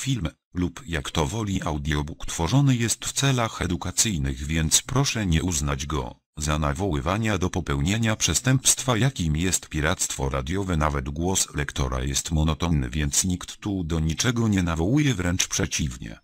film lub jak to woli audiobook tworzony jest w celach edukacyjnych więc proszę nie uznać go za nawoływania do popełnienia przestępstwa jakim jest piractwo radiowe nawet głos lektora jest monotonny więc nikt tu do niczego nie nawołuje wręcz przeciwnie.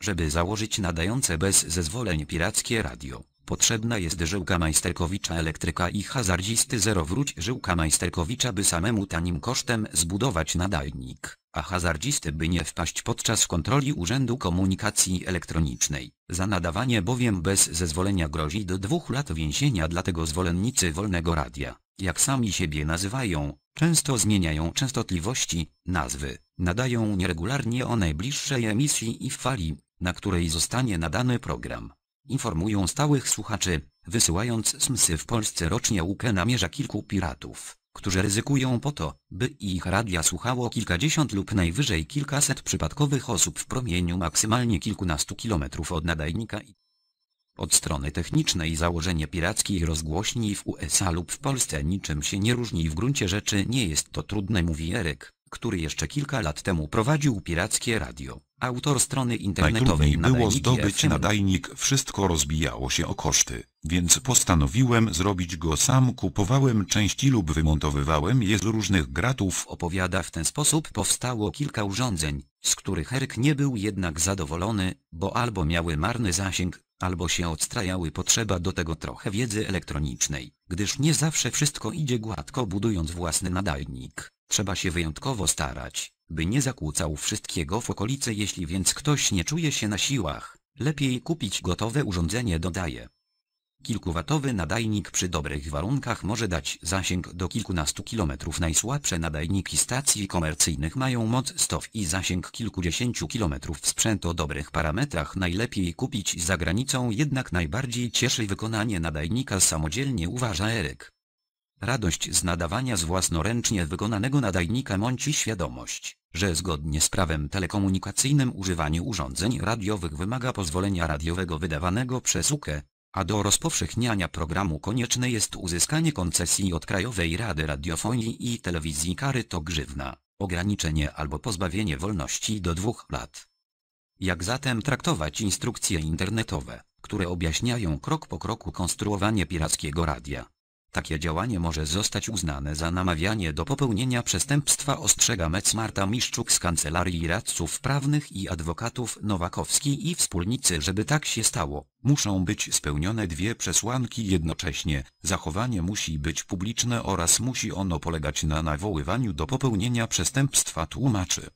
Żeby założyć nadające bez zezwoleń pirackie radio, potrzebna jest żyłka majsterkowicza elektryka i hazardzisty zero wróć żyłka majsterkowicza by samemu tanim kosztem zbudować nadajnik a hazardzisty by nie wpaść podczas kontroli Urzędu Komunikacji Elektronicznej. Za nadawanie bowiem bez zezwolenia grozi do dwóch lat więzienia dlatego zwolennicy Wolnego Radia, jak sami siebie nazywają, często zmieniają częstotliwości, nazwy, nadają nieregularnie o najbliższej emisji i fali, na której zostanie nadany program. Informują stałych słuchaczy, wysyłając smsy w Polsce rocznie łukę namierza kilku piratów którzy ryzykują po to, by ich radia słuchało kilkadziesiąt lub najwyżej kilkaset przypadkowych osób w promieniu maksymalnie kilkunastu kilometrów od nadajnika. Od strony technicznej założenie pirackiej rozgłośni w USA lub w Polsce niczym się nie różni w gruncie rzeczy nie jest to trudne mówi Eryk, który jeszcze kilka lat temu prowadził pirackie radio. Autor strony internetowej Najtrudniej było zdobyć nadajnik, wszystko rozbijało się o koszty, więc postanowiłem zrobić go sam. Kupowałem części lub wymontowywałem je z różnych gratów. Opowiada w ten sposób powstało kilka urządzeń, z których Herk nie był jednak zadowolony, bo albo miały marny zasięg, albo się odstrajały potrzeba do tego trochę wiedzy elektronicznej, gdyż nie zawsze wszystko idzie gładko budując własny nadajnik. Trzeba się wyjątkowo starać by nie zakłócał wszystkiego w okolicy jeśli więc ktoś nie czuje się na siłach, lepiej kupić gotowe urządzenie dodaje. Kilkuwatowy nadajnik przy dobrych warunkach może dać zasięg do kilkunastu kilometrów. Najsłabsze nadajniki stacji komercyjnych mają moc stow i zasięg kilkudziesięciu kilometrów. Sprzęt o dobrych parametrach najlepiej kupić za granicą jednak najbardziej cieszy wykonanie nadajnika samodzielnie uważa Eryk. Radość z nadawania z własnoręcznie wykonanego nadajnika mąci świadomość, że zgodnie z prawem telekomunikacyjnym używanie urządzeń radiowych wymaga pozwolenia radiowego wydawanego przez UK, a do rozpowszechniania programu konieczne jest uzyskanie koncesji od Krajowej Rady Radiofonii i Telewizji kary to grzywna, ograniczenie albo pozbawienie wolności do dwóch lat. Jak zatem traktować instrukcje internetowe, które objaśniają krok po kroku konstruowanie pirackiego radia? Takie działanie może zostać uznane za namawianie do popełnienia przestępstwa ostrzega mec Marta Miszczuk z Kancelarii Radców Prawnych i Adwokatów Nowakowski i wspólnicy żeby tak się stało, muszą być spełnione dwie przesłanki jednocześnie, zachowanie musi być publiczne oraz musi ono polegać na nawoływaniu do popełnienia przestępstwa tłumaczy.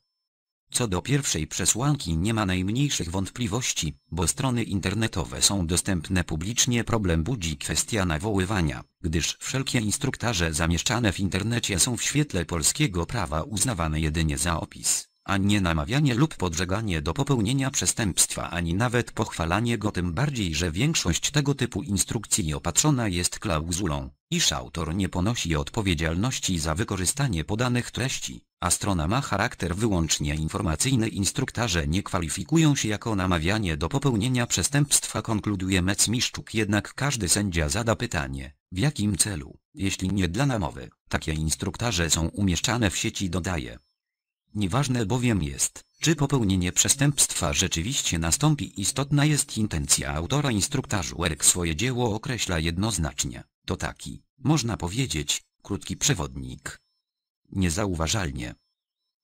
Co do pierwszej przesłanki nie ma najmniejszych wątpliwości, bo strony internetowe są dostępne publicznie problem budzi kwestia nawoływania, gdyż wszelkie instruktaże zamieszczane w internecie są w świetle polskiego prawa uznawane jedynie za opis a nie namawianie lub podżeganie do popełnienia przestępstwa ani nawet pochwalanie go tym bardziej, że większość tego typu instrukcji opatrzona jest klauzulą, iż autor nie ponosi odpowiedzialności za wykorzystanie podanych treści, a strona ma charakter wyłącznie informacyjny instruktarze nie kwalifikują się jako namawianie do popełnienia przestępstwa konkluduje Miszczuk jednak każdy sędzia zada pytanie, w jakim celu, jeśli nie dla namowy, takie instruktarze są umieszczane w sieci dodaje. Nieważne bowiem jest, czy popełnienie przestępstwa rzeczywiście nastąpi istotna jest intencja autora instruktarzu. Erk swoje dzieło określa jednoznacznie, to taki, można powiedzieć, krótki przewodnik. Niezauważalnie.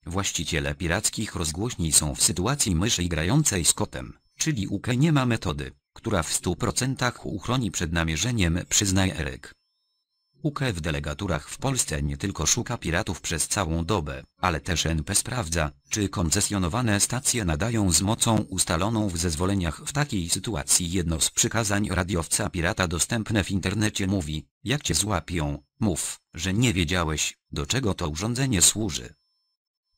Właściciele pirackich rozgłośni są w sytuacji myszy grającej z kotem, czyli UK nie ma metody, która w stu procentach uchroni przed namierzeniem przyznaje Erek. UK e w delegaturach w Polsce nie tylko szuka piratów przez całą dobę, ale też NP sprawdza, czy koncesjonowane stacje nadają z mocą ustaloną w zezwoleniach. W takiej sytuacji jedno z przykazań radiowca pirata dostępne w internecie mówi, jak cię złapią, mów, że nie wiedziałeś, do czego to urządzenie służy.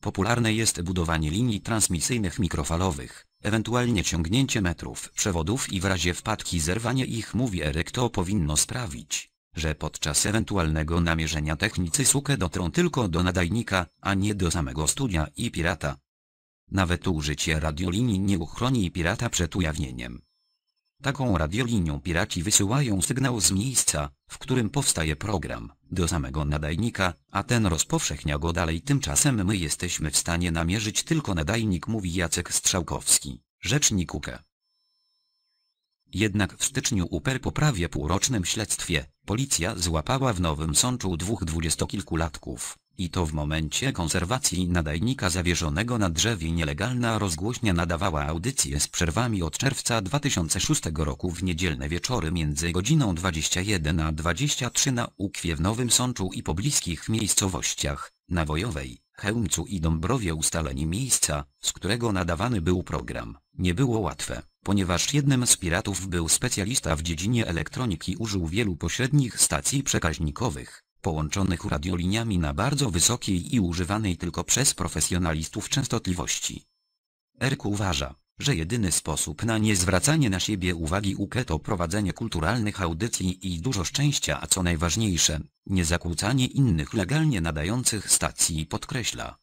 Popularne jest budowanie linii transmisyjnych mikrofalowych, ewentualnie ciągnięcie metrów przewodów i w razie wpadki zerwanie ich mówi Eryk to powinno sprawić, że podczas ewentualnego namierzenia technicy sukę dotrą tylko do nadajnika, a nie do samego studia i pirata. Nawet użycie radiolinii nie uchroni pirata przed ujawnieniem. Taką radiolinią piraci wysyłają sygnał z miejsca, w którym powstaje program, do samego nadajnika, a ten rozpowszechnia go dalej. Tymczasem my jesteśmy w stanie namierzyć tylko nadajnik mówi Jacek Strzałkowski, rzecznik UKE. Jednak w styczniu UPER prawie półrocznym śledztwie, policja złapała w Nowym Sączu dwóch dwudziestokilkulatków, i to w momencie konserwacji nadajnika zawieszonego na drzewie nielegalna rozgłośnia nadawała audycję z przerwami od czerwca 2006 roku w niedzielne wieczory między godziną 21 a 23 na Ukwie w Nowym Sączu i pobliskich miejscowościach, na Wojowej, Chełmcu i Dąbrowie ustalenie miejsca, z którego nadawany był program, nie było łatwe, ponieważ jednym z piratów był specjalista w dziedzinie elektroniki użył wielu pośrednich stacji przekaźnikowych, połączonych radioliniami na bardzo wysokiej i używanej tylko przez profesjonalistów częstotliwości. Erk uważa, że jedyny sposób na niezwracanie na siebie uwagi UKE to prowadzenie kulturalnych audycji i dużo szczęścia a co najważniejsze, nie zakłócanie innych legalnie nadających stacji podkreśla.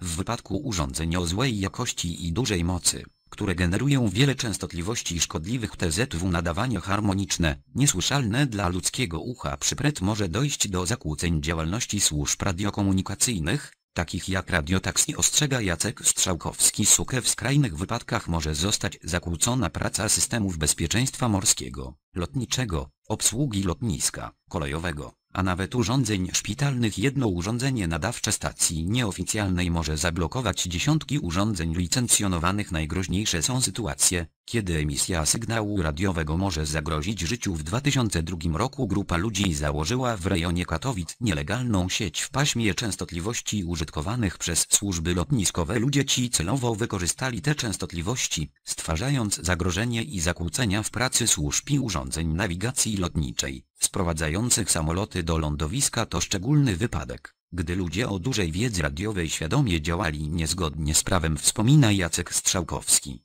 W wypadku urządzeń o złej jakości i dużej mocy, które generują wiele częstotliwości szkodliwych TZW nadawanie harmoniczne, niesłyszalne dla ludzkiego ucha przypret może dojść do zakłóceń działalności służb radiokomunikacyjnych, takich jak radiotaksi ostrzega Jacek Strzałkowski sukę w skrajnych wypadkach może zostać zakłócona praca systemów bezpieczeństwa morskiego, lotniczego, obsługi lotniska, kolejowego, a nawet urządzeń szpitalnych jedno urządzenie nadawcze stacji nieoficjalnej może zablokować dziesiątki urządzeń licencjonowanych. Najgroźniejsze są sytuacje, kiedy emisja sygnału radiowego może zagrozić życiu. W 2002 roku grupa ludzi założyła w rejonie Katowic nielegalną sieć w paśmie częstotliwości użytkowanych przez służby lotniskowe. Ludzie ci celowo wykorzystali te częstotliwości, stwarzając zagrożenie i zakłócenia w pracy służb i urządzeń nawigacji lotniczej sprowadzających samoloty do lądowiska to szczególny wypadek, gdy ludzie o dużej wiedzy radiowej świadomie działali niezgodnie z prawem wspomina Jacek Strzałkowski.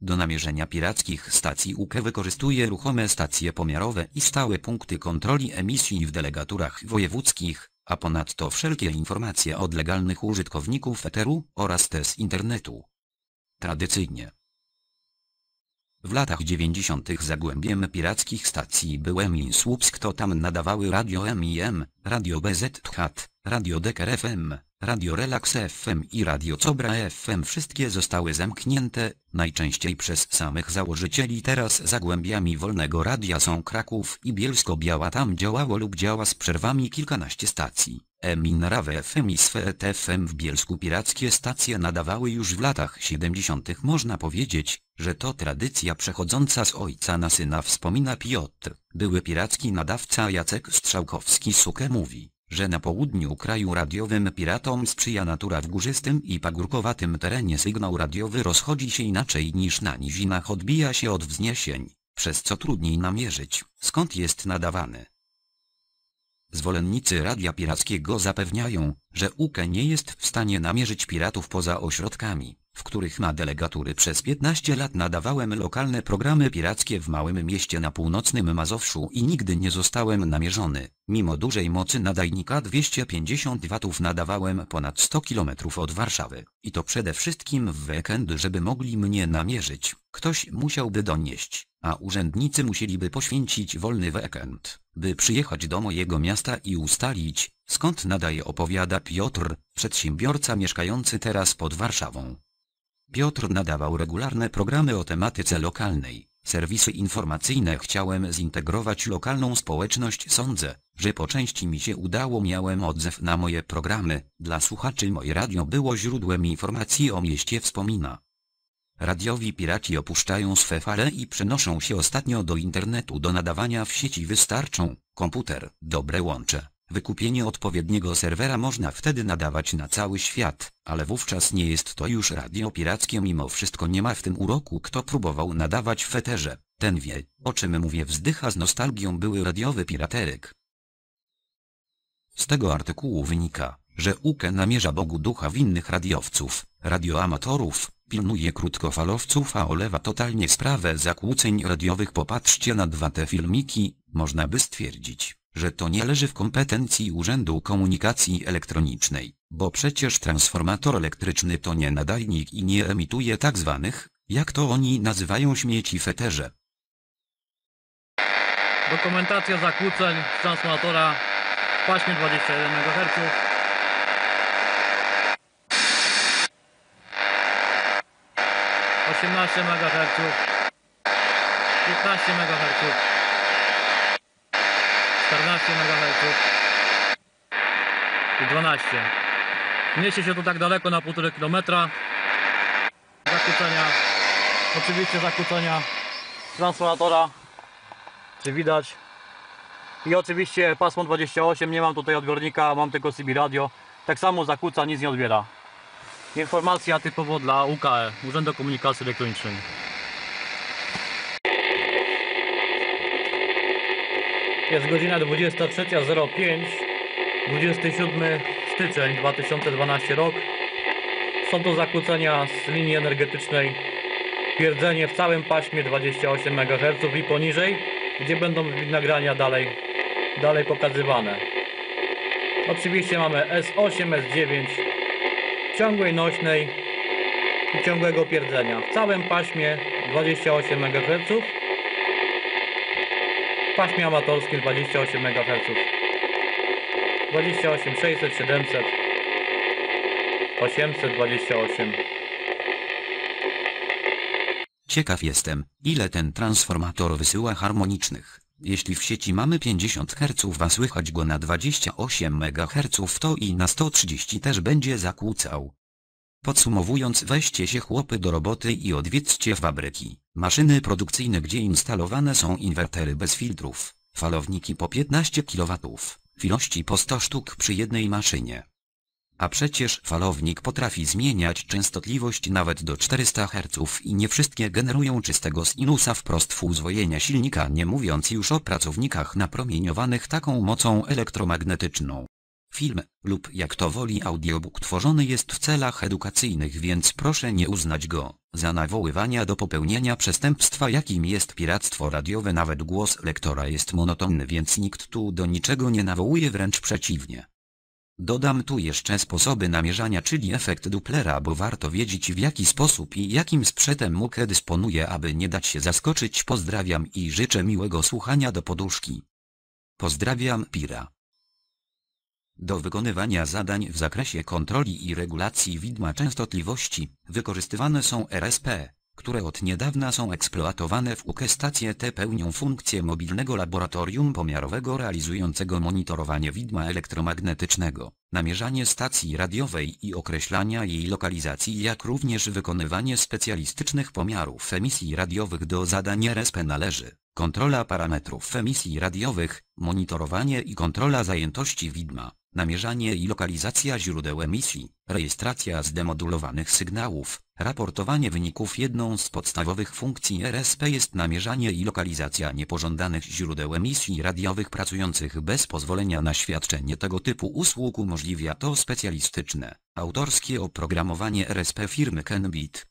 Do namierzenia pirackich stacji UK wykorzystuje ruchome stacje pomiarowe i stałe punkty kontroli emisji w delegaturach wojewódzkich, a ponadto wszelkie informacje od legalnych użytkowników eteru oraz te z internetu. Tradycyjnie w latach 90. zagłębiem pirackich stacji byłem in Słupsk to tam nadawały Radio MIM, Radio BZHAT, Radio Deker FM, Radio Relax FM i Radio Cobra FM wszystkie zostały zamknięte, najczęściej przez samych założycieli teraz zagłębiami wolnego radia są Kraków i Bielsko-Biała tam działało lub działa z przerwami kilkanaście stacji. Emin Rawe FM i Sweet FM w Bielsku pirackie stacje nadawały już w latach 70. Można powiedzieć, że to tradycja przechodząca z ojca na syna wspomina Piotr. Były piracki nadawca Jacek Strzałkowski Sukę mówi, że na południu kraju radiowym piratom sprzyja natura w górzystym i pagórkowatym terenie sygnał radiowy rozchodzi się inaczej niż na nizinach odbija się od wzniesień, przez co trudniej namierzyć, skąd jest nadawany. Zwolennicy Radia Pirackiego zapewniają, że UK nie jest w stanie namierzyć piratów poza ośrodkami w których na delegatury przez 15 lat nadawałem lokalne programy pirackie w małym mieście na północnym Mazowszu i nigdy nie zostałem namierzony. Mimo dużej mocy nadajnika 250 watów nadawałem ponad 100 km od Warszawy, i to przede wszystkim w weekend, żeby mogli mnie namierzyć. Ktoś musiałby donieść, a urzędnicy musieliby poświęcić wolny weekend, by przyjechać do mojego miasta i ustalić, skąd nadaje opowiada Piotr, przedsiębiorca mieszkający teraz pod Warszawą. Piotr nadawał regularne programy o tematyce lokalnej, serwisy informacyjne chciałem zintegrować lokalną społeczność sądzę, że po części mi się udało miałem odzew na moje programy, dla słuchaczy moje radio było źródłem informacji o mieście wspomina. Radiowi piraci opuszczają swe fale i przenoszą się ostatnio do internetu do nadawania w sieci wystarczą, komputer, dobre łącze. Wykupienie odpowiedniego serwera można wtedy nadawać na cały świat, ale wówczas nie jest to już radio pirackie mimo wszystko nie ma w tym uroku kto próbował nadawać w eterze, ten wie, o czym mówię wzdycha z nostalgią były radiowy piraterek. Z tego artykułu wynika, że UKE namierza Bogu ducha winnych radiowców, radioamatorów, pilnuje krótkofalowców a olewa totalnie sprawę zakłóceń radiowych popatrzcie na dwa te filmiki, można by stwierdzić że to nie leży w kompetencji Urzędu Komunikacji Elektronicznej, bo przecież transformator elektryczny to nie nadajnik i nie emituje tak zwanych, jak to oni nazywają śmieci feterze. Dokumentacja zakłóceń transformatora w paśmie 21 MHz. Osiemnaście MHz. piętnaście MHz. 14 MHz i 12 mieści się tu tak daleko na 1,5 km zakłócenia oczywiście zakłócenia transformatora czy widać i oczywiście pasmo 28 nie mam tutaj odbiornika mam tylko CB radio tak samo zakłóca nic nie odbiera informacja typowo dla UKE Urzędu Komunikacji Elektronicznej Jest godzina 23.05, 27 styczeń 2012 rok. Są to zakłócenia z linii energetycznej twierdzenie w całym paśmie 28 MHz i poniżej, gdzie będą nagrania dalej, dalej pokazywane. Oczywiście mamy S8, S9 ciągłej nośnej i ciągłego pierdzenia w całym paśmie 28 MHz paśmie amatorskim 28 MHz 28, 600, 700 828 Ciekaw jestem, ile ten transformator wysyła harmonicznych. Jeśli w sieci mamy 50 Hz a słychać go na 28 MHz to i na 130 też będzie zakłócał. Podsumowując weźcie się chłopy do roboty i odwiedźcie fabryki, maszyny produkcyjne gdzie instalowane są inwertery bez filtrów, falowniki po 15 kW, w ilości po 100 sztuk przy jednej maszynie. A przecież falownik potrafi zmieniać częstotliwość nawet do 400 Hz i nie wszystkie generują czystego sinusa wprost w uzwojenia silnika nie mówiąc już o pracownikach napromieniowanych taką mocą elektromagnetyczną. Film lub jak to woli audiobook tworzony jest w celach edukacyjnych więc proszę nie uznać go za nawoływania do popełnienia przestępstwa jakim jest piractwo radiowe nawet głos lektora jest monotonny więc nikt tu do niczego nie nawołuje wręcz przeciwnie. Dodam tu jeszcze sposoby namierzania czyli efekt Duplera bo warto wiedzieć w jaki sposób i jakim sprzętem mukę dysponuje aby nie dać się zaskoczyć pozdrawiam i życzę miłego słuchania do poduszki. Pozdrawiam Pira. Do wykonywania zadań w zakresie kontroli i regulacji widma częstotliwości, wykorzystywane są RSP, które od niedawna są eksploatowane w UK stacje te pełnią funkcję mobilnego laboratorium pomiarowego realizującego monitorowanie widma elektromagnetycznego, namierzanie stacji radiowej i określania jej lokalizacji jak również wykonywanie specjalistycznych pomiarów emisji radiowych do zadań RSP należy kontrola parametrów emisji radiowych, monitorowanie i kontrola zajętości widma, namierzanie i lokalizacja źródeł emisji, rejestracja zdemodulowanych sygnałów, raportowanie wyników. Jedną z podstawowych funkcji RSP jest namierzanie i lokalizacja niepożądanych źródeł emisji radiowych pracujących bez pozwolenia na świadczenie tego typu usług umożliwia to specjalistyczne, autorskie oprogramowanie RSP firmy Kenbit,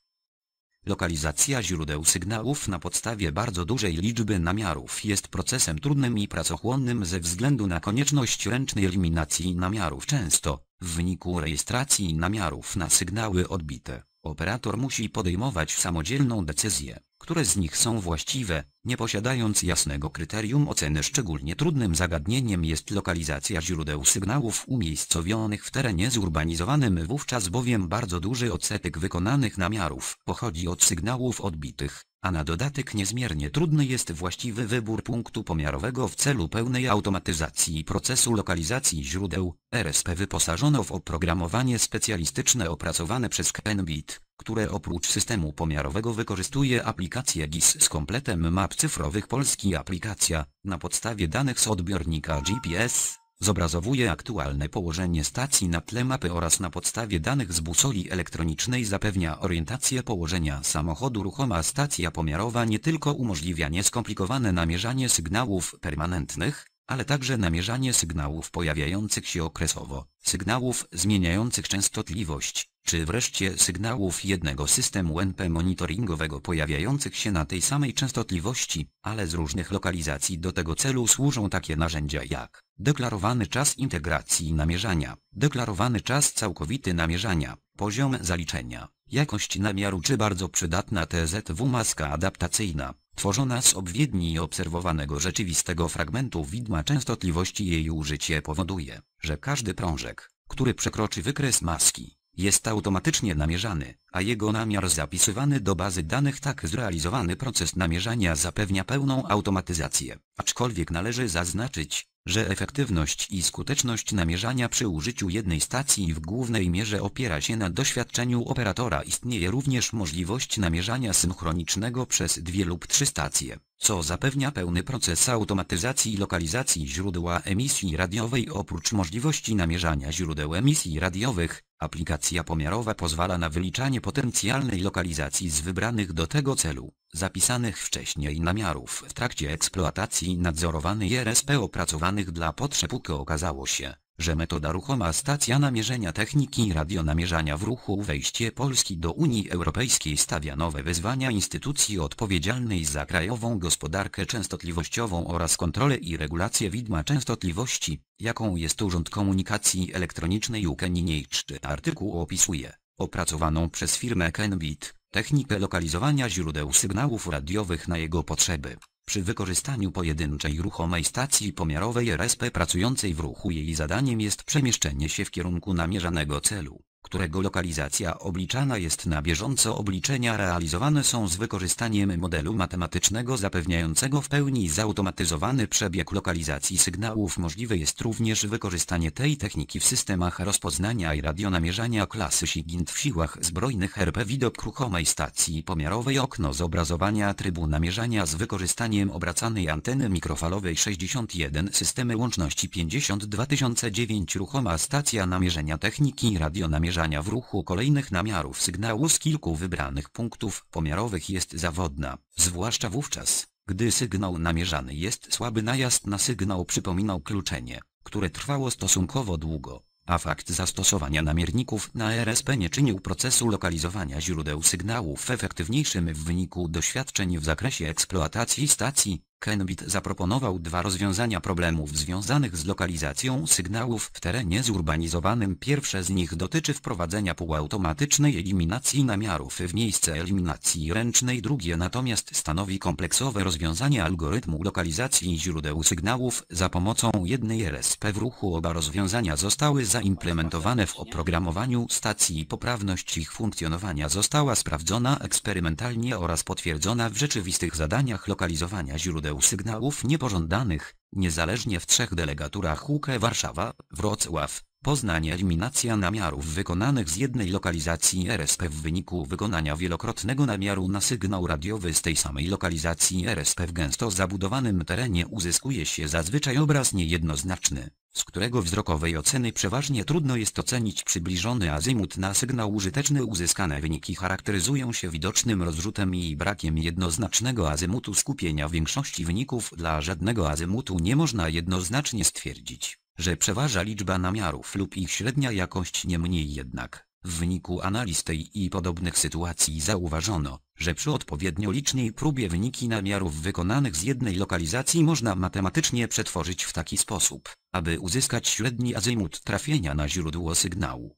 Lokalizacja źródeł sygnałów na podstawie bardzo dużej liczby namiarów jest procesem trudnym i pracochłonnym ze względu na konieczność ręcznej eliminacji namiarów często, w wyniku rejestracji namiarów na sygnały odbite, operator musi podejmować samodzielną decyzję które z nich są właściwe, nie posiadając jasnego kryterium oceny szczególnie trudnym zagadnieniem jest lokalizacja źródeł sygnałów umiejscowionych w terenie zurbanizowanym wówczas bowiem bardzo duży odsetek wykonanych namiarów pochodzi od sygnałów odbitych, a na dodatek niezmiernie trudny jest właściwy wybór punktu pomiarowego w celu pełnej automatyzacji procesu lokalizacji źródeł. RSP wyposażono w oprogramowanie specjalistyczne opracowane przez Kenbit, które oprócz systemu pomiarowego wykorzystuje aplikację GIS z kompletem map cyfrowych Polski aplikacja, na podstawie danych z odbiornika GPS, Zobrazowuje aktualne położenie stacji na tle mapy oraz na podstawie danych z busoli elektronicznej zapewnia orientację położenia samochodu. Ruchoma stacja pomiarowa nie tylko umożliwia nieskomplikowane namierzanie sygnałów permanentnych, ale także namierzanie sygnałów pojawiających się okresowo, sygnałów zmieniających częstotliwość, czy wreszcie sygnałów jednego systemu NP monitoringowego pojawiających się na tej samej częstotliwości, ale z różnych lokalizacji do tego celu służą takie narzędzia jak deklarowany czas integracji namierzania, deklarowany czas całkowity namierzania, poziom zaliczenia, jakość namiaru czy bardzo przydatna TZW maska adaptacyjna, tworzona z obwiedni obserwowanego rzeczywistego fragmentu widma częstotliwości jej użycie powoduje, że każdy prążek, który przekroczy wykres maski, jest automatycznie namierzany, a jego namiar zapisywany do bazy danych tak zrealizowany proces namierzania zapewnia pełną automatyzację. Aczkolwiek należy zaznaczyć, że efektywność i skuteczność namierzania przy użyciu jednej stacji w głównej mierze opiera się na doświadczeniu operatora. Istnieje również możliwość namierzania synchronicznego przez dwie lub trzy stacje co zapewnia pełny proces automatyzacji i lokalizacji źródła emisji radiowej oprócz możliwości namierzania źródeł emisji radiowych, aplikacja pomiarowa pozwala na wyliczanie potencjalnej lokalizacji z wybranych do tego celu, zapisanych wcześniej namiarów w trakcie eksploatacji nadzorowanej RSP opracowanych dla potrzeb UK okazało się, że metoda ruchoma stacja namierzenia techniki radionamierzania w ruchu wejście Polski do Unii Europejskiej stawia nowe wyzwania instytucji odpowiedzialnej za krajową gospodarkę częstotliwościową oraz kontrolę i regulację widma częstotliwości, jaką jest Urząd Komunikacji Elektronicznej UK niniejszy artykuł opisuje, opracowaną przez firmę Kenbit, technikę lokalizowania źródeł sygnałów radiowych na jego potrzeby. Przy wykorzystaniu pojedynczej ruchomej stacji pomiarowej RSP pracującej w ruchu jej zadaniem jest przemieszczenie się w kierunku namierzanego celu którego lokalizacja obliczana jest na bieżąco obliczenia realizowane są z wykorzystaniem modelu matematycznego zapewniającego w pełni zautomatyzowany przebieg lokalizacji sygnałów. Możliwe jest również wykorzystanie tej techniki w systemach rozpoznania i radionamierzania klasy SIGINT w siłach zbrojnych RP. Widok ruchomej stacji pomiarowej okno zobrazowania trybu namierzania z wykorzystaniem obracanej anteny mikrofalowej 61 systemy łączności 52009 ruchoma stacja namierzenia techniki radionamierzania uderzania w ruchu kolejnych namiarów sygnału z kilku wybranych punktów pomiarowych jest zawodna, zwłaszcza wówczas, gdy sygnał namierzany jest słaby najazd na sygnał przypominał kluczenie, które trwało stosunkowo długo, a fakt zastosowania namierników na RSP nie czynił procesu lokalizowania źródeł sygnałów efektywniejszym w wyniku doświadczeń w zakresie eksploatacji stacji, Kenbit zaproponował dwa rozwiązania problemów związanych z lokalizacją sygnałów w terenie zurbanizowanym. Pierwsze z nich dotyczy wprowadzenia półautomatycznej eliminacji namiarów w miejsce eliminacji ręcznej. Drugie natomiast stanowi kompleksowe rozwiązanie algorytmu lokalizacji źródeł sygnałów za pomocą jednej RSP w ruchu. Oba rozwiązania zostały zaimplementowane w oprogramowaniu stacji. Poprawność ich funkcjonowania została sprawdzona eksperymentalnie oraz potwierdzona w rzeczywistych zadaniach lokalizowania źródeł źródeł sygnałów niepożądanych, niezależnie w trzech delegaturach UK Warszawa, Wrocław, Poznań eliminacja namiarów wykonanych z jednej lokalizacji RSP w wyniku wykonania wielokrotnego namiaru na sygnał radiowy z tej samej lokalizacji RSP w gęsto zabudowanym terenie uzyskuje się zazwyczaj obraz niejednoznaczny z którego wzrokowej oceny przeważnie trudno jest ocenić przybliżony azymut na sygnał użyteczny uzyskane wyniki charakteryzują się widocznym rozrzutem i brakiem jednoznacznego azymutu skupienia większości wyników dla żadnego azymutu nie można jednoznacznie stwierdzić, że przeważa liczba namiarów lub ich średnia jakość nie mniej jednak w wyniku analiz tej i podobnych sytuacji zauważono, że przy odpowiednio licznej próbie wyniki namiarów wykonanych z jednej lokalizacji można matematycznie przetworzyć w taki sposób, aby uzyskać średni azymut trafienia na źródło sygnału.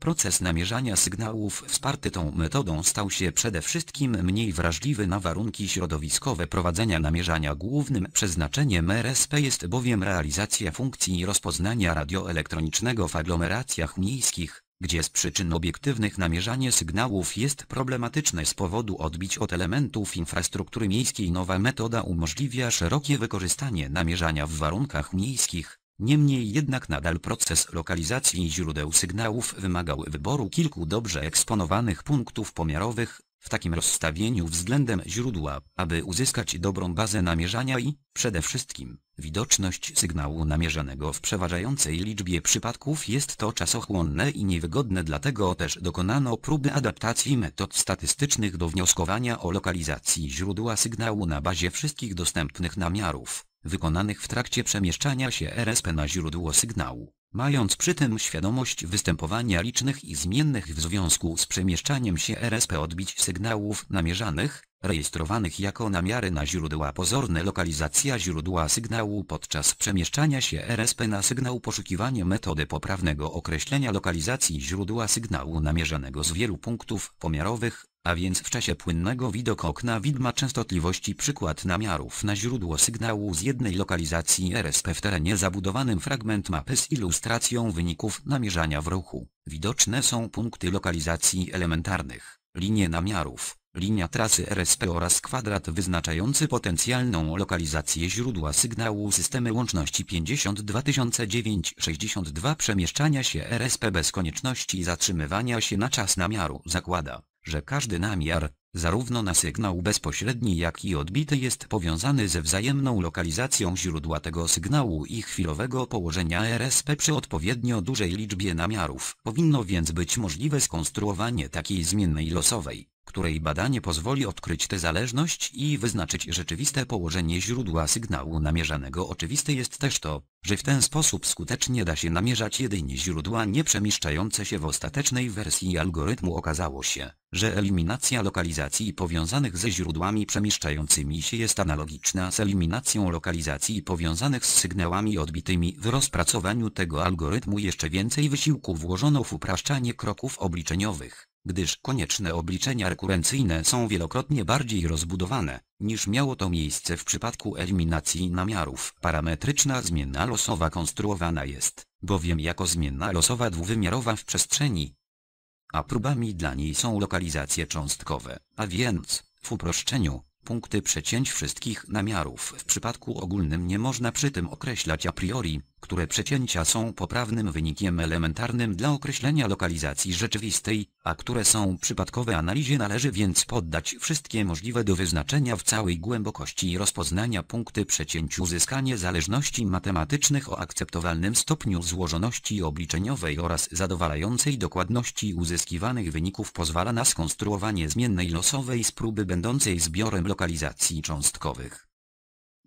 Proces namierzania sygnałów wsparty tą metodą stał się przede wszystkim mniej wrażliwy na warunki środowiskowe prowadzenia namierzania głównym przeznaczeniem RSP jest bowiem realizacja funkcji rozpoznania radioelektronicznego w aglomeracjach miejskich, gdzie z przyczyn obiektywnych namierzanie sygnałów jest problematyczne z powodu odbić od elementów infrastruktury miejskiej nowa metoda umożliwia szerokie wykorzystanie namierzania w warunkach miejskich, niemniej jednak nadal proces lokalizacji źródeł sygnałów wymagał wyboru kilku dobrze eksponowanych punktów pomiarowych, w takim rozstawieniu względem źródła, aby uzyskać dobrą bazę namierzania i, przede wszystkim, widoczność sygnału namierzanego w przeważającej liczbie przypadków jest to czasochłonne i niewygodne dlatego też dokonano próby adaptacji metod statystycznych do wnioskowania o lokalizacji źródła sygnału na bazie wszystkich dostępnych namiarów, wykonanych w trakcie przemieszczania się RSP na źródło sygnału mając przy tym świadomość występowania licznych i zmiennych w związku z przemieszczaniem się RSP odbić sygnałów namierzanych, rejestrowanych jako namiary na źródła pozorne lokalizacja źródła sygnału podczas przemieszczania się RSP na sygnał poszukiwanie metody poprawnego określenia lokalizacji źródła sygnału namierzanego z wielu punktów pomiarowych a więc w czasie płynnego widok okna widma częstotliwości przykład namiarów na źródło sygnału z jednej lokalizacji RSP w terenie zabudowanym fragment mapy z ilustracją wyników namierzania w ruchu. Widoczne są punkty lokalizacji elementarnych, linie namiarów, linia trasy RSP oraz kwadrat wyznaczający potencjalną lokalizację źródła sygnału systemy łączności 52009-62 przemieszczania się RSP bez konieczności zatrzymywania się na czas namiaru zakłada że każdy namiar, zarówno na sygnał bezpośredni jak i odbity jest powiązany ze wzajemną lokalizacją źródła tego sygnału i chwilowego położenia RSP przy odpowiednio dużej liczbie namiarów. Powinno więc być możliwe skonstruowanie takiej zmiennej losowej której badanie pozwoli odkryć tę zależność i wyznaczyć rzeczywiste położenie źródła sygnału namierzanego. Oczywiste jest też to, że w ten sposób skutecznie da się namierzać jedynie źródła nieprzemieszczające się w ostatecznej wersji algorytmu. Okazało się, że eliminacja lokalizacji powiązanych ze źródłami przemieszczającymi się jest analogiczna z eliminacją lokalizacji powiązanych z sygnałami odbitymi. W rozpracowaniu tego algorytmu jeszcze więcej wysiłku włożono w upraszczanie kroków obliczeniowych gdyż konieczne obliczenia rekurencyjne są wielokrotnie bardziej rozbudowane, niż miało to miejsce w przypadku eliminacji namiarów. Parametryczna zmienna losowa konstruowana jest, bowiem jako zmienna losowa dwuwymiarowa w przestrzeni. A próbami dla niej są lokalizacje cząstkowe, a więc, w uproszczeniu, punkty przecięć wszystkich namiarów w przypadku ogólnym nie można przy tym określać a priori, które przecięcia są poprawnym wynikiem elementarnym dla określenia lokalizacji rzeczywistej, a które są przypadkowe analizie należy więc poddać wszystkie możliwe do wyznaczenia w całej głębokości rozpoznania punkty przecięć uzyskanie zależności matematycznych o akceptowalnym stopniu złożoności obliczeniowej oraz zadowalającej dokładności uzyskiwanych wyników pozwala na skonstruowanie zmiennej losowej z próby będącej zbiorem lokalizacji cząstkowych.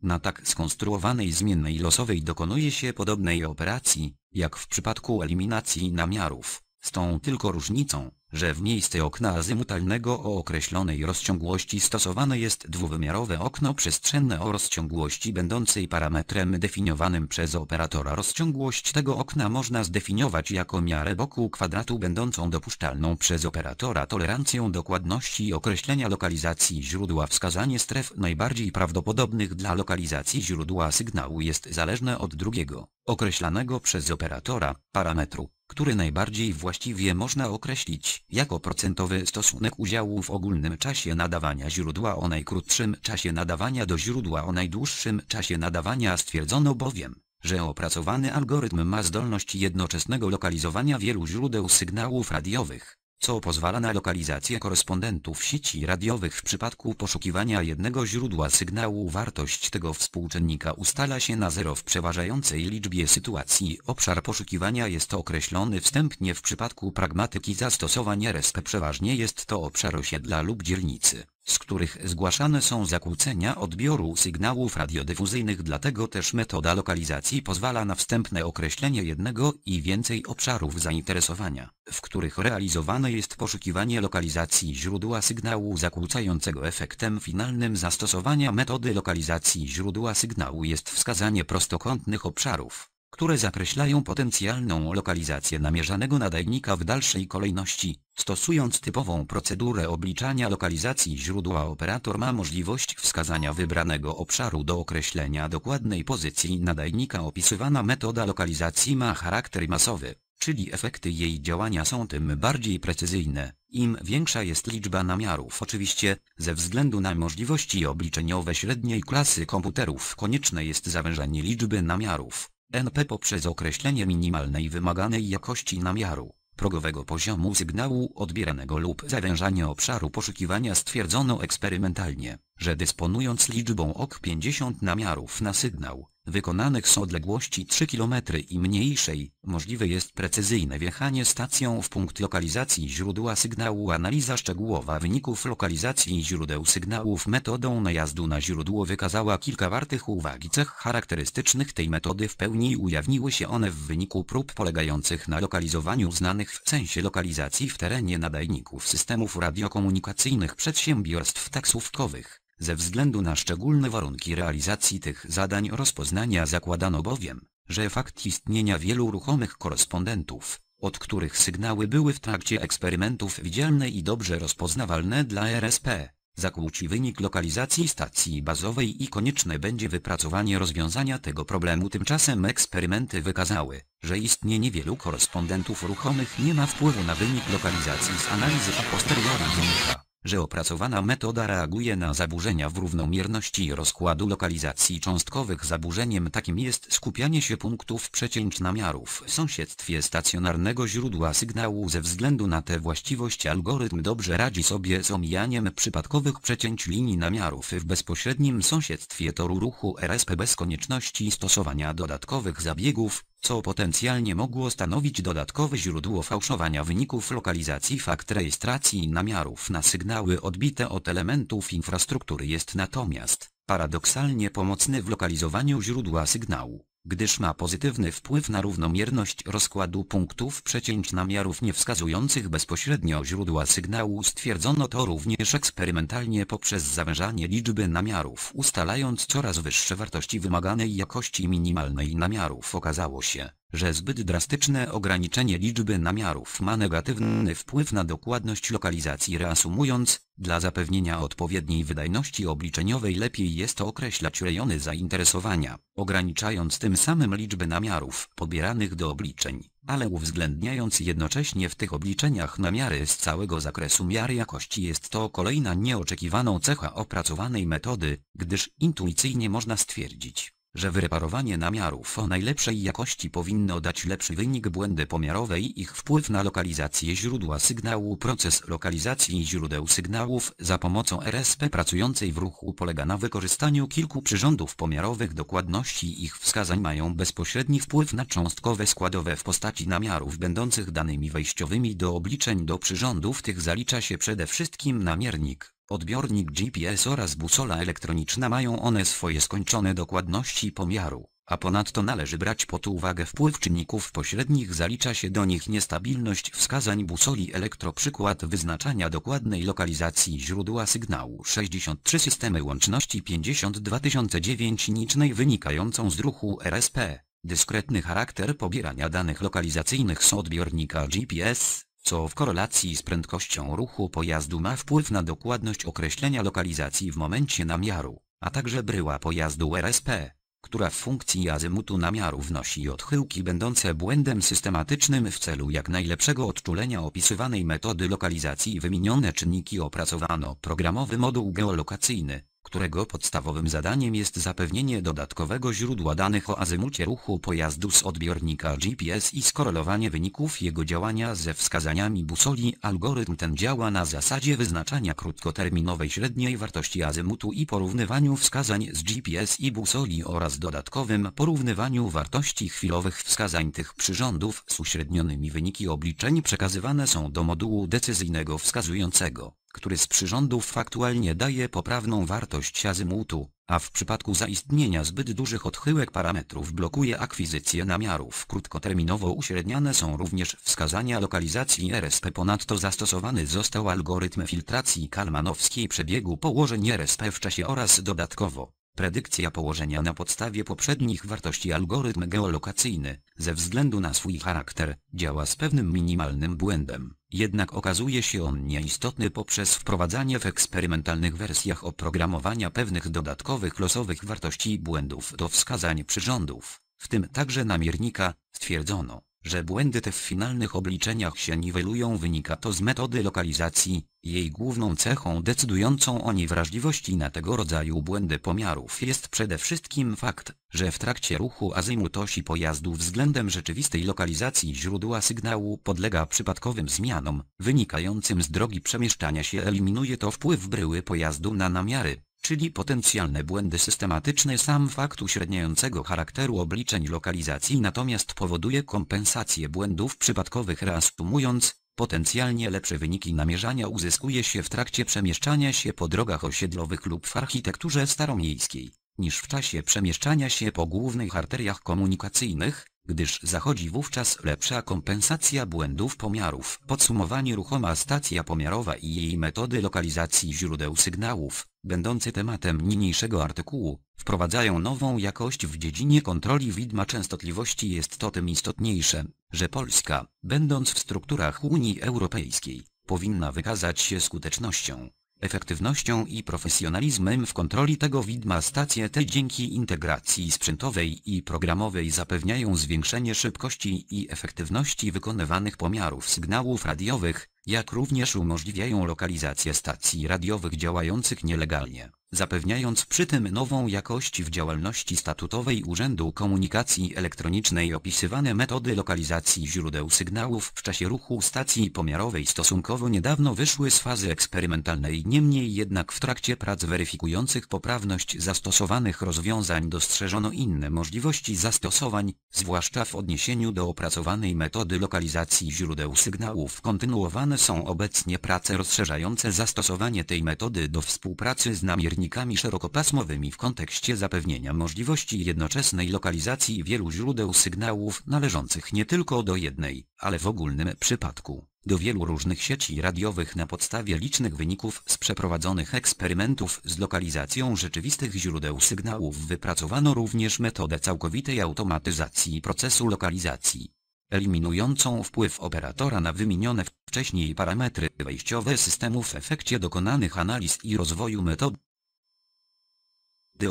Na tak skonstruowanej zmiennej losowej dokonuje się podobnej operacji, jak w przypadku eliminacji namiarów, z tą tylko różnicą, że w miejsce okna azymutalnego o określonej rozciągłości stosowane jest dwuwymiarowe okno przestrzenne o rozciągłości będącej parametrem definiowanym przez operatora. Rozciągłość tego okna można zdefiniować jako miarę boku kwadratu będącą dopuszczalną przez operatora tolerancją dokładności określenia lokalizacji źródła. Wskazanie stref najbardziej prawdopodobnych dla lokalizacji źródła sygnału jest zależne od drugiego, określanego przez operatora, parametru który najbardziej właściwie można określić jako procentowy stosunek udziału w ogólnym czasie nadawania źródła o najkrótszym czasie nadawania do źródła o najdłuższym czasie nadawania stwierdzono bowiem, że opracowany algorytm ma zdolność jednoczesnego lokalizowania wielu źródeł sygnałów radiowych co pozwala na lokalizację korespondentów sieci radiowych w przypadku poszukiwania jednego źródła sygnału. Wartość tego współczynnika ustala się na zero w przeważającej liczbie sytuacji. Obszar poszukiwania jest określony wstępnie w przypadku pragmatyki zastosowań RSP przeważnie jest to obszar osiedla lub dzielnicy z których zgłaszane są zakłócenia odbioru sygnałów radiodyfuzyjnych dlatego też metoda lokalizacji pozwala na wstępne określenie jednego i więcej obszarów zainteresowania, w których realizowane jest poszukiwanie lokalizacji źródła sygnału zakłócającego efektem finalnym zastosowania metody lokalizacji źródła sygnału jest wskazanie prostokątnych obszarów które zakreślają potencjalną lokalizację namierzanego nadajnika w dalszej kolejności. Stosując typową procedurę obliczania lokalizacji źródła operator ma możliwość wskazania wybranego obszaru do określenia dokładnej pozycji nadajnika. Opisywana metoda lokalizacji ma charakter masowy, czyli efekty jej działania są tym bardziej precyzyjne, im większa jest liczba namiarów. Oczywiście, ze względu na możliwości obliczeniowe średniej klasy komputerów konieczne jest zawężanie liczby namiarów. NP poprzez określenie minimalnej wymaganej jakości namiaru, progowego poziomu sygnału odbieranego lub zawężanie obszaru poszukiwania stwierdzono eksperymentalnie że dysponując liczbą ok 50 namiarów na sygnał, wykonanych z odległości 3 km i mniejszej, możliwe jest precyzyjne wjechanie stacją w punkt lokalizacji źródła sygnału Analiza szczegółowa wyników lokalizacji źródeł sygnałów metodą najazdu na źródło wykazała kilka wartych uwagi cech charakterystycznych tej metody w pełni ujawniły się one w wyniku prób polegających na lokalizowaniu znanych w sensie lokalizacji w terenie nadajników systemów radiokomunikacyjnych przedsiębiorstw taksówkowych ze względu na szczególne warunki realizacji tych zadań rozpoznania zakładano bowiem, że fakt istnienia wielu ruchomych korespondentów, od których sygnały były w trakcie eksperymentów widzialne i dobrze rozpoznawalne dla RSP, zakłóci wynik lokalizacji stacji bazowej i konieczne będzie wypracowanie rozwiązania tego problemu. Tymczasem eksperymenty wykazały, że istnienie wielu korespondentów ruchomych nie ma wpływu na wynik lokalizacji z analizy a posteriori wynika że opracowana metoda reaguje na zaburzenia w równomierności rozkładu lokalizacji cząstkowych. Zaburzeniem takim jest skupianie się punktów przecięć namiarów w sąsiedztwie stacjonarnego źródła sygnału. Ze względu na tę właściwość algorytm dobrze radzi sobie z omijaniem przypadkowych przecięć linii namiarów w bezpośrednim sąsiedztwie toru ruchu RSP bez konieczności stosowania dodatkowych zabiegów, co potencjalnie mogło stanowić dodatkowe źródło fałszowania wyników lokalizacji fakt rejestracji namiarów na sygnały odbite od elementów infrastruktury jest natomiast paradoksalnie pomocny w lokalizowaniu źródła sygnału gdyż ma pozytywny wpływ na równomierność rozkładu punktów przecięć namiarów nie wskazujących bezpośrednio źródła sygnału stwierdzono to również eksperymentalnie poprzez zawężanie liczby namiarów ustalając coraz wyższe wartości wymaganej jakości minimalnej namiarów okazało się, że zbyt drastyczne ograniczenie liczby namiarów ma negatywny wpływ na dokładność lokalizacji. Reasumując, dla zapewnienia odpowiedniej wydajności obliczeniowej lepiej jest określać rejony zainteresowania, ograniczając tym samym liczbę namiarów pobieranych do obliczeń, ale uwzględniając jednocześnie w tych obliczeniach namiary z całego zakresu miar jakości jest to kolejna nieoczekiwaną cecha opracowanej metody, gdyż intuicyjnie można stwierdzić że wyreparowanie namiarów o najlepszej jakości powinno dać lepszy wynik błędy pomiarowe i ich wpływ na lokalizację źródła sygnału. Proces lokalizacji źródeł sygnałów za pomocą RSP pracującej w ruchu polega na wykorzystaniu kilku przyrządów pomiarowych dokładności ich wskazań mają bezpośredni wpływ na cząstkowe składowe w postaci namiarów będących danymi wejściowymi do obliczeń do przyrządów tych zalicza się przede wszystkim namiernik. Odbiornik GPS oraz busola elektroniczna mają one swoje skończone dokładności pomiaru, a ponadto należy brać pod uwagę wpływ czynników pośrednich zalicza się do nich niestabilność wskazań busoli elektro przykład wyznaczania dokładnej lokalizacji źródła sygnału 63 systemy łączności 52009 nicznej wynikającą z ruchu RSP. Dyskretny charakter pobierania danych lokalizacyjnych z odbiornika GPS, co w korelacji z prędkością ruchu pojazdu ma wpływ na dokładność określenia lokalizacji w momencie namiaru, a także bryła pojazdu RSP, która w funkcji azymutu namiaru wnosi odchyłki będące błędem systematycznym w celu jak najlepszego odczulenia opisywanej metody lokalizacji wymienione czynniki opracowano programowy moduł geolokacyjny, którego podstawowym zadaniem jest zapewnienie dodatkowego źródła danych o azymucie ruchu pojazdu z odbiornika GPS i skorelowanie wyników jego działania ze wskazaniami busoli. Algorytm ten działa na zasadzie wyznaczania krótkoterminowej średniej wartości azymutu i porównywaniu wskazań z GPS i busoli oraz dodatkowym porównywaniu wartości chwilowych wskazań tych przyrządów z uśrednionymi wyniki obliczeń przekazywane są do modułu decyzyjnego wskazującego który z przyrządów faktualnie daje poprawną wartość azymutu, a w przypadku zaistnienia zbyt dużych odchyłek parametrów blokuje akwizycję namiarów. Krótkoterminowo uśredniane są również wskazania lokalizacji RSP. Ponadto zastosowany został algorytm filtracji kalmanowskiej przebiegu położeń RSP w czasie oraz dodatkowo Predykcja położenia na podstawie poprzednich wartości algorytm geolokacyjny, ze względu na swój charakter, działa z pewnym minimalnym błędem, jednak okazuje się on nieistotny poprzez wprowadzanie w eksperymentalnych wersjach oprogramowania pewnych dodatkowych losowych wartości błędów do wskazań przyrządów, w tym także namiernika, stwierdzono. Że błędy te w finalnych obliczeniach się niwelują wynika to z metody lokalizacji, jej główną cechą decydującą o niewrażliwości na tego rodzaju błędy pomiarów jest przede wszystkim fakt, że w trakcie ruchu azymutosi pojazdu względem rzeczywistej lokalizacji źródła sygnału podlega przypadkowym zmianom, wynikającym z drogi przemieszczania się eliminuje to wpływ bryły pojazdu na namiary czyli potencjalne błędy systematyczne sam fakt uśredniającego charakteru obliczeń lokalizacji natomiast powoduje kompensację błędów przypadkowych reasumując, potencjalnie lepsze wyniki namierzania uzyskuje się w trakcie przemieszczania się po drogach osiedlowych lub w architekturze staromiejskiej, niż w czasie przemieszczania się po głównych arteriach komunikacyjnych, gdyż zachodzi wówczas lepsza kompensacja błędów pomiarów. Podsumowanie ruchoma stacja pomiarowa i jej metody lokalizacji źródeł sygnałów będący tematem niniejszego artykułu, wprowadzają nową jakość w dziedzinie kontroli widma częstotliwości jest to tym istotniejsze, że Polska, będąc w strukturach Unii Europejskiej, powinna wykazać się skutecznością, efektywnością i profesjonalizmem w kontroli tego widma stacje te dzięki integracji sprzętowej i programowej zapewniają zwiększenie szybkości i efektywności wykonywanych pomiarów sygnałów radiowych, jak również umożliwiają lokalizację stacji radiowych działających nielegalnie, zapewniając przy tym nową jakość w działalności statutowej Urzędu Komunikacji Elektronicznej opisywane metody lokalizacji źródeł sygnałów w czasie ruchu stacji pomiarowej stosunkowo niedawno wyszły z fazy eksperymentalnej niemniej jednak w trakcie prac weryfikujących poprawność zastosowanych rozwiązań dostrzeżono inne możliwości zastosowań, zwłaszcza w odniesieniu do opracowanej metody lokalizacji źródeł sygnałów kontynuowanej Prowadzone są obecnie prace rozszerzające zastosowanie tej metody do współpracy z namiernikami szerokopasmowymi w kontekście zapewnienia możliwości jednoczesnej lokalizacji wielu źródeł sygnałów należących nie tylko do jednej, ale w ogólnym przypadku do wielu różnych sieci radiowych na podstawie licznych wyników z przeprowadzonych eksperymentów z lokalizacją rzeczywistych źródeł sygnałów wypracowano również metodę całkowitej automatyzacji procesu lokalizacji eliminującą wpływ operatora na wymienione wcześniej parametry wejściowe systemu w efekcie dokonanych analiz i rozwoju metody.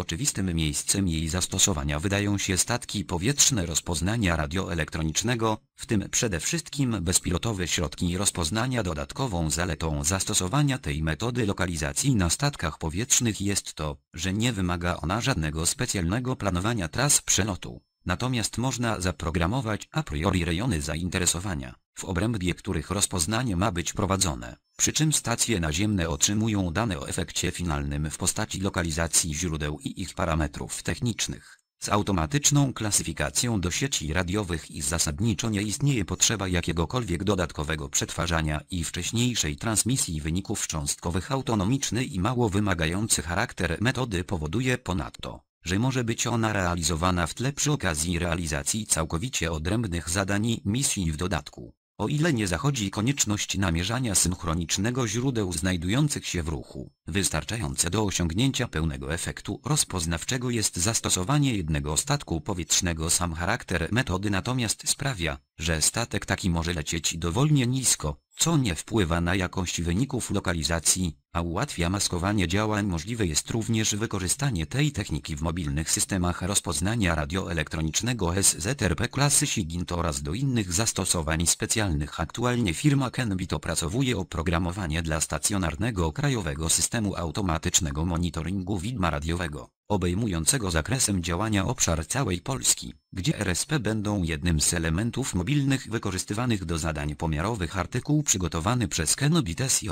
Oczywistym miejscem jej zastosowania wydają się statki powietrzne rozpoznania radioelektronicznego, w tym przede wszystkim bezpilotowe środki rozpoznania. Dodatkową zaletą zastosowania tej metody lokalizacji na statkach powietrznych jest to, że nie wymaga ona żadnego specjalnego planowania tras przelotu. Natomiast można zaprogramować a priori rejony zainteresowania, w obrębie których rozpoznanie ma być prowadzone, przy czym stacje naziemne otrzymują dane o efekcie finalnym w postaci lokalizacji źródeł i ich parametrów technicznych. Z automatyczną klasyfikacją do sieci radiowych i zasadniczo nie istnieje potrzeba jakiegokolwiek dodatkowego przetwarzania i wcześniejszej transmisji wyników cząstkowych autonomiczny i mało wymagający charakter metody powoduje ponadto, że może być ona realizowana w tle przy okazji realizacji całkowicie odrębnych zadań i misji w dodatku, o ile nie zachodzi konieczność namierzania synchronicznego źródeł znajdujących się w ruchu. Wystarczające do osiągnięcia pełnego efektu rozpoznawczego jest zastosowanie jednego statku powietrznego sam charakter metody natomiast sprawia, że statek taki może lecieć dowolnie nisko, co nie wpływa na jakość wyników lokalizacji, a ułatwia maskowanie działań. Możliwe jest również wykorzystanie tej techniki w mobilnych systemach rozpoznania radioelektronicznego SZRP klasy SIGINT oraz do innych zastosowań specjalnych. Aktualnie firma Kenbit opracowuje oprogramowanie dla stacjonarnego krajowego systemu automatycznego monitoringu widma radiowego obejmującego zakresem działania obszar całej Polski, gdzie RSP będą jednym z elementów mobilnych wykorzystywanych do zadań pomiarowych artykuł przygotowany przez Kenobites SJ.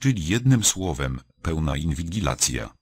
Czyli jednym słowem, pełna inwigilacja.